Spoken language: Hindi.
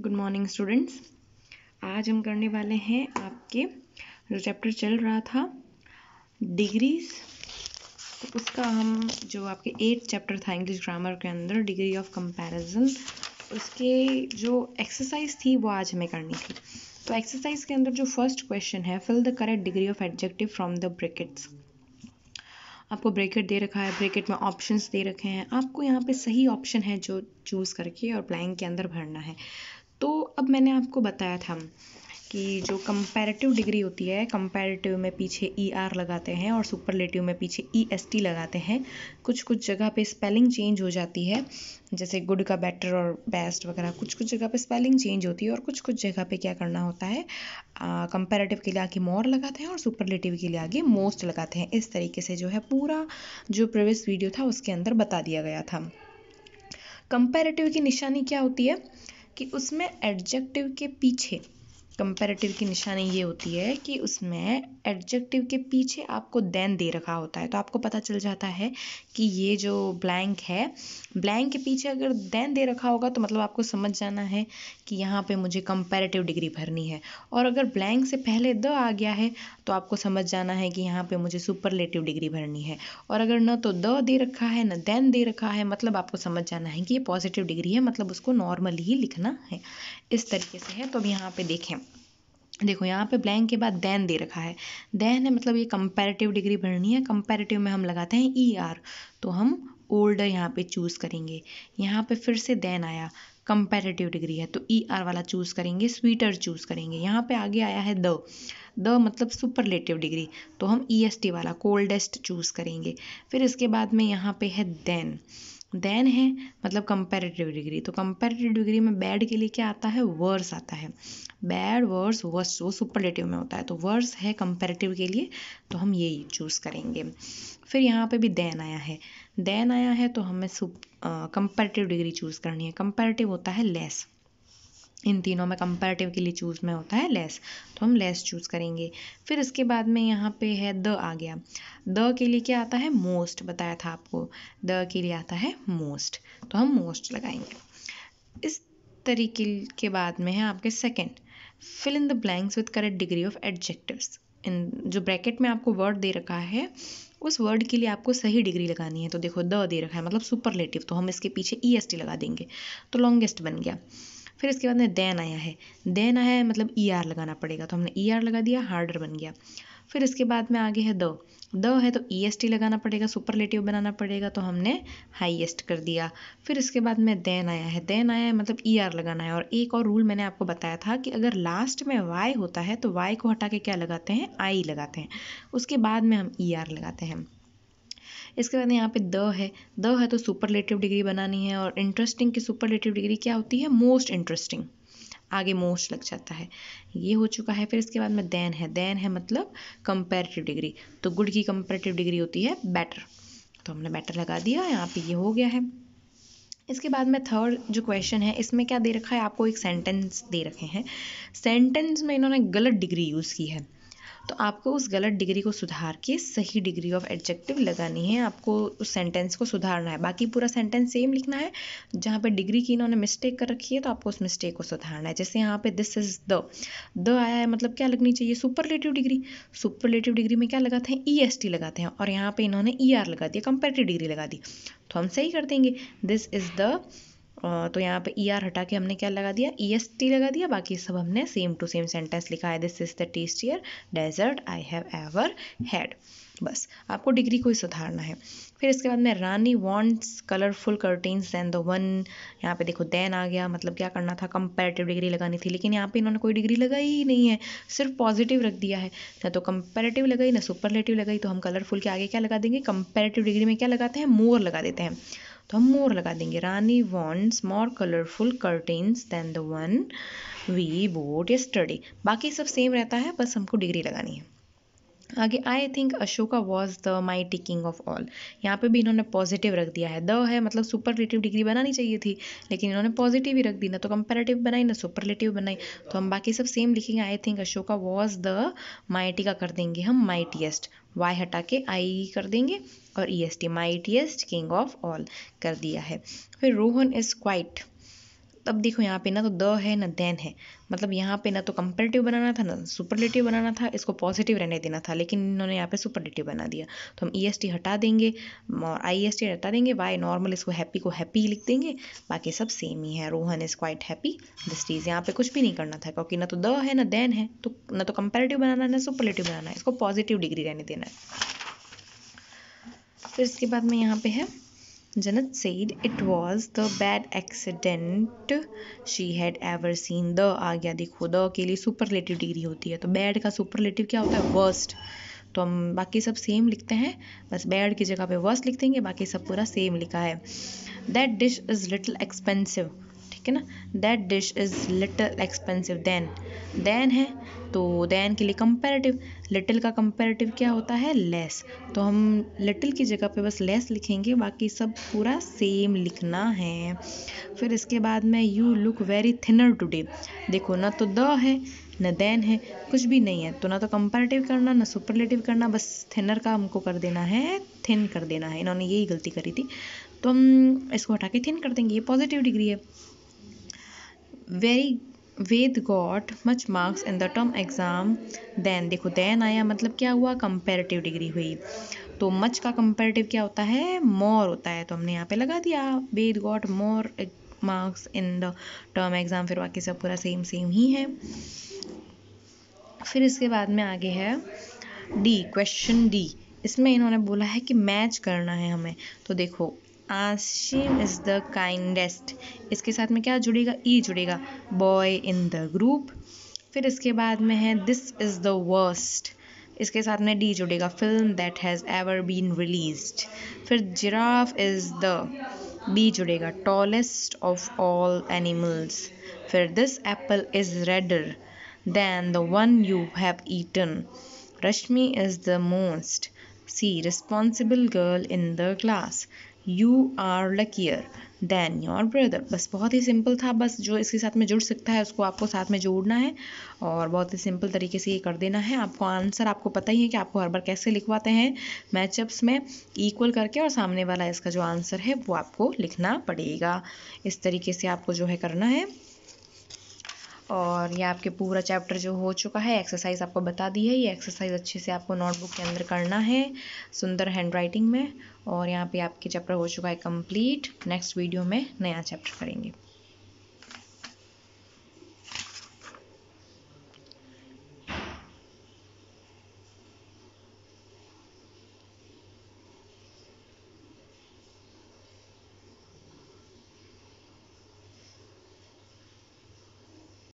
गुड मॉर्निंग स्टूडेंट्स आज हम करने वाले हैं आपके जो चैप्टर चल रहा था डिग्रीज तो उसका हम जो आपके एट चैप्टर था इंग्लिश ग्रामर के अंदर डिग्री ऑफ कंपैरिजन उसके जो एक्सरसाइज थी वो आज हमें करनी थी तो एक्सरसाइज के अंदर जो फर्स्ट क्वेश्चन है fill the correct degree of adjective from the brackets आपको ब्रेकेट दे रखा है ब्रेकेट में ऑप्शंस दे रखे हैं आपको यहाँ पे सही ऑप्शन है जो चूज़ करके और ब्लैंक के अंदर भरना है तो अब मैंने आपको बताया था कि जो कंपैरेटिव डिग्री होती है कंपैरेटिव में पीछे ई e आर लगाते हैं और सुपरलेटिव में पीछे ई एस टी लगाते हैं कुछ कुछ जगह पे स्पेलिंग चेंज हो जाती है जैसे गुड का बेटर और बेस्ट वगैरह कुछ कुछ जगह पे स्पेलिंग चेंज होती है और कुछ कुछ जगह पे क्या करना होता है कंपैरेटिव के लिए आगे मोर लगाते हैं और सुपरलेटिव के लिए आगे मोस्ट लगाते हैं इस तरीके से जो है पूरा जो प्रीवियस वीडियो था उसके अंदर बता दिया गया था कंपैरेटिव की निशानी क्या होती है कि उसमें एडजेक्टिव के पीछे कंपेरेटिव की निशानी ये होती है कि उसमें एडजेक्टिव के पीछे आपको देन दे रखा होता है तो आपको पता चल जाता है कि ये जो ब्लैंक है ब्लैंक के पीछे अगर देन दे रखा होगा तो मतलब आपको समझ जाना है कि यहाँ पे मुझे कंपेरेटिव डिग्री भरनी है और अगर ब्लैंक से पहले द आ गया है तो आपको समझ जाना है कि यहाँ पर मुझे सुपरलेटिव डिग्री भरनी है और अगर न तो द दे रखा है न देन दे रखा है मतलब आपको समझ जाना है कि ये पॉजिटिव डिग्री है मतलब उसको नॉर्मली ही लिखना है इस तरीके से है तो अब यहाँ पर देखें देखो यहाँ पे ब्लैंक के बाद दैन दे रखा है दैन है मतलब ये कंपैरेटिव डिग्री भरनी है कंपैरेटिव में हम लगाते हैं ई e आर तो हम ओल्डर यहाँ पे चूज़ करेंगे यहाँ पे फिर से देन आया कंपैरेटिव डिग्री है तो ई e आर वाला चूज़ करेंगे स्वीटर चूज़ करेंगे यहाँ पे आगे आया है द द मतलब सुपरलेटिव डिग्री तो हम ई एस टी वाला कोल्डेस्ट चूज़ करेंगे फिर इसके बाद में यहाँ पे है देन देन है मतलब कंपेरेटिव डिग्री तो कंपेरेटिव डिग्री में बैड के लिए क्या आता है वर्स आता है बैड वर्स वर्स वो सुपरलेटिव में होता है तो वर्स है कंपेरेटिव के लिए तो हम यही चूज़ करेंगे फिर यहाँ पे भी देन आया है देन आया है तो हमें सुप कंपेरेटिव डिग्री चूज़ करनी है कंपेरेटिव होता है लेस इन तीनों में लिए चूज़ में होता है लेस तो हम लेस चूज़ करेंगे फिर इसके बाद में यहाँ पे है द आ गया द के लिए क्या आता है मोस्ट बताया था आपको द के लिए आता है मोस्ट तो हम मोस्ट लगाएंगे इस तरीके के बाद में है आपके second fill in the blanks with correct degree of adjectives in जो ब्रैकेट में आपको वर्ड दे रखा है उस वर्ड के लिए आपको सही डिग्री लगानी है तो देखो द दे रखा है मतलब सुपरलेटिव तो हम इसके पीछे ई एस टी लगा देंगे तो लॉन्गेस्ट बन गया फिर इसके बाद में दैन आया है दैन आया है मतलब ई e आर लगाना पड़ेगा तो हमने ई e आर लगा दिया हार्डर बन गया फिर इसके बाद में आगे है द द है तो ई एस टी लगाना पड़ेगा सुपरलेटिव बनाना पड़ेगा तो हमने हाईएस्ट कर दिया फिर इसके बाद में देन आया है देन आया है मतलब ई e आर लगाना है और एक और रूल मैंने आपको बताया था कि अगर लास्ट में वाई होता है तो वाई को हटा के क्या लगाते हैं आई लगाते हैं उसके बाद में हम ई आर लगाते हैं इसके बाद यहाँ पे द है द है तो सुपरलेटिव डिग्री बनानी है और इंटरेस्टिंग की सुपरलेटिव डिग्री क्या होती है मोस्ट इंटरेस्टिंग आगे मोस्ट लग जाता है ये हो चुका है फिर इसके बाद में देन है देन है मतलब कंपेरेटिव डिग्री तो गुड की कंपेरेटिव डिग्री होती है बैटर तो हमने बैटर लगा दिया यहाँ पे ये हो गया है इसके बाद में थर्ड जो क्वेश्चन है इसमें क्या दे रखा है आपको एक सेंटेंस दे रखे हैं सेंटेंस में इन्होंने गलत डिग्री यूज़ की है तो आपको उस गलत डिग्री को सुधार के सही डिग्री ऑफ एडजेक्टिव लगानी है आपको उस सेंटेंस को सुधारना है बाकी पूरा सेंटेंस सेम लिखना है जहाँ पर डिग्री की इन्होंने मिस्टेक कर रखी है तो आपको उस मिस्टेक को सुधारना है जैसे यहाँ पे दिस इज़ द द आया है मतलब क्या लगनी चाहिए सुपरलेटिव डिग्री सुपरलेटिव डिग्री में क्या लगाते हैं ई एस टी लगाते हैं और यहाँ पे इन्होंने ई e ER आर लगा दिया कंपेरेटिव डिग्री लगा दी तो हम सही कर देंगे दिस इज़ द तो यहाँ पे ई e आर हटा के हमने क्या लगा दिया ई एस टी लगा दिया बाकी सब हमने सेम टू सेम सेंटेंस लिखा है this is the tastier dessert I have ever had बस आपको डिग्री को ही सुधारना है फिर इसके बाद में Rani wants colourful curtains than the one यहाँ पे देखो दैन आ गया मतलब क्या करना था कंपेरेटिव डिग्री लगानी थी लेकिन यहाँ पे इन्होंने कोई डिग्री लगाई ही नहीं है सिर्फ पॉजिटिव रख दिया है ना तो कंपेरेटिव लगाई ना सुपरलेटिव लगाई तो हम कलरफुल के आगे क्या लगा देंगे कंपेरेटिव डिग्री में क्या लगाते हैं मोर लगा देते हैं तो हम मोर लगा देंगे Rani wants more colourful curtains than the one we bought study बाकी सब सेम रहता है बस हमको डिग्री लगानी है आगे I think Ashoka was the tea king of all यहाँ पे भी इन्होंने पॉजिटिव रख दिया है द है मतलब सुपरलेटिव डिग्री बनानी चाहिए थी लेकिन इन्होंने पॉजिटिव ही रख दी ना तो कंपेरेटिव बनाई ना सुपरलेटिव बनाई तो हम बाकी सब सेम लिखेंगे I think Ashoka was the mighty का कर देंगे हम माइटीएस्ट वाई हटा के आई कर देंगे और E S T mightiest king of all कर दिया है फिर रोहन इज़ क्वाइट तब देखो यहाँ पे ना तो द है ना देन है मतलब यहाँ पे ना तो कंपेरेटिव बनाना था ना सुपरलेटिव बनाना था इसको पॉजिटिव रहने देना था लेकिन इन्होंने यहाँ पे सुपरलेटिव बना दिया तो हम ई एस टी हटा देंगे और आई एस टी हटा देंगे वाई नॉर्मल इसको हैप्पी को हैप्पी लिख देंगे बाकी सब सेम ही है Rohan is quite happy this चीज़ यहाँ पे कुछ भी नहीं करना था क्योंकि ना तो द है ना देन है तो ना तो कंपेरेटिव बनाना है ना सुपरलेटिव बनाना है इसको पॉजिटिव डिग्री रहने देना है फिर इसके बाद में यहाँ पे है Jannat said it was the bad accident she had ever seen the आ गया देखो द के लिए सुपरलेटिव डिग्री होती है तो बैड का सुपरलेटिव क्या होता है वर्स्ट तो हम बाकी सब सेम लिखते हैं बस बैड की जगह पे वर्स्ट लिख देंगे बाकी सब पूरा सेम लिखा है that dish is little expensive ठीक है ना that dish is little expensive than than है तो दैन के लिए कंपेरेटिव लिटिल का कंपेरेटिव क्या होता है लेस तो हम लिटिल की जगह पे बस लेस लिखेंगे बाकी सब पूरा सेम लिखना है फिर इसके बाद में you look very thinner today देखो ना तो द है ना दैन है कुछ भी नहीं है तो ना तो कंपेरेटिव करना ना सुपरलेटिव करना बस थिनर का हमको कर देना है थिन कर देना है इन्होंने यही गलती करी थी तो हम इसको हटा के थिन कर देंगे ये पॉजिटिव डिग्री है very Ved got much marks in the term exam than देखो दैन आया मतलब क्या हुआ कंपेरेटिव डिग्री हुई तो मच का कंपेरेटिव क्या होता है मोर होता है तो हमने यहाँ पे लगा दिया Ved got more marks in the term exam फिर बाकी सब पूरा सेम सेम ही है फिर इसके बाद में आगे है डी क्वेश्चन डी इसमें इन्होंने बोला है कि मैच करना है हमें तो देखो आशिम इज़ द काइंडेस्ट इसके साथ में क्या जुड़ेगा ई e जुड़ेगा बॉय इन द ग्रुप फिर इसके बाद में है दिस इज़ द वर्स्ट इसके साथ में डी जुड़ेगा film that has ever been release फिर जिराफ इज़ द बी जुड़ेगा टॉलेस्ट ऑफ ऑल एनिमल्स फिर this apple is redder than the one you have eaten Rashmi is the most see responsible girl in the class you are luckier then your brother बस बहुत ही सिंपल था बस जो इसके साथ में जुड़ सकता है उसको आपको साथ में जोड़ना है और बहुत ही सिंपल तरीके से ये कर देना है आपको आंसर आपको पता ही है कि आपको हर बार कैसे लिखवाते हैं मैचअप्स में इक्वल करके और सामने वाला इसका जो आंसर है वो आपको लिखना पड़ेगा इस तरीके से आपको जो है करना है और ये आपके पूरा चैप्टर जो हो चुका है एक्सरसाइज आपको बता दी है ये एक्सरसाइज अच्छे से आपको नोटबुक के अंदर करना है सुंदर हैंड राइटिंग में और यहाँ पे आपके चैप्टर हो चुका है कंप्लीट नेक्स्ट वीडियो में नया चैप्टर करेंगे